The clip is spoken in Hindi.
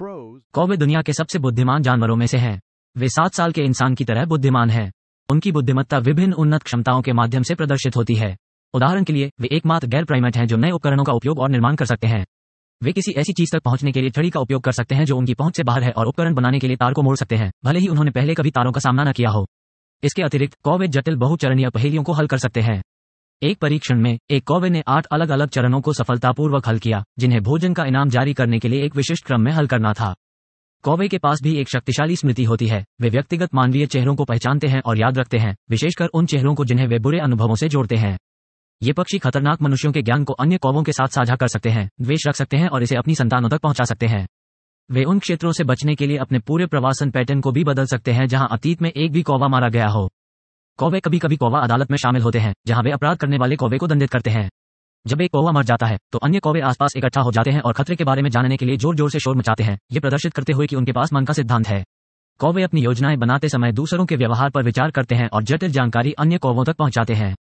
कौवे दुनिया के सबसे बुद्धिमान जानवरों में से हैं वे सात साल के इंसान की तरह बुद्धिमान हैं उनकी बुद्धिमत्ता विभिन्न उन्नत क्षमताओं के माध्यम से प्रदर्शित होती है उदाहरण के लिए वे एकमात्र गैर प्राइमेट हैं जो नए उपकरणों का उपयोग और निर्माण कर सकते हैं वे किसी ऐसी चीज तक पहुंचने के लिए छड़ी का उपयोग कर सकते हैं जो उनकी पहुंच से बाहर है और उपकरण बनाने के लिए तार को मोड़ सकते हैं भले ही उन्होंने पहले कभी तारों का सामना न किया हो इसके अतिरिक्त कौवे जटिल बहुचरणीय पहेलियों को हल कर सकते हैं एक परीक्षण में एक कौवे ने आठ अलग अलग चरणों को सफलतापूर्वक हल किया जिन्हें भोजन का इनाम जारी करने के लिए एक विशिष्ट क्रम में हल करना था कौवे के पास भी एक शक्तिशाली स्मृति होती है वे व्यक्तिगत मानवीय चेहरों को पहचानते हैं और याद रखते हैं विशेषकर उन चेहरों को जिन्हें वे बुरे अनुभवों से जोड़ते हैं ये पक्षी खतरनाक मनुष्यों के ज्ञान को अन्य कौवों के साथ साझा कर सकते हैं द्वेश रख सकते हैं और इसे अपनी संतानों तक पहुंचा सकते हैं वे उन क्षेत्रों से बचने के लिए अपने पूरे प्रवासन पैटर्न को भी बदल सकते हैं जहां अतीत में एक भी कौवा मारा गया हो कौवे कभी कभी कौवा अदालत में शामिल होते हैं जहाँ वे अपराध करने वाले कौवे को दंडित करते हैं जब एक कौवा मर जाता है तो अन्य कौवे आसपास इकट्ठा हो जाते हैं और खतरे के बारे में जानने के लिए जोर जोर से शोर मचाते हैं ये प्रदर्शित करते हुए कि उनके पास मन का सिद्धांत है कौवे अपनी योजनाएं बनाते समय दूसरों के व्यवहार पर विचार करते हैं और जटिल जानकारी अन्य कौवों तक पहुंचाते हैं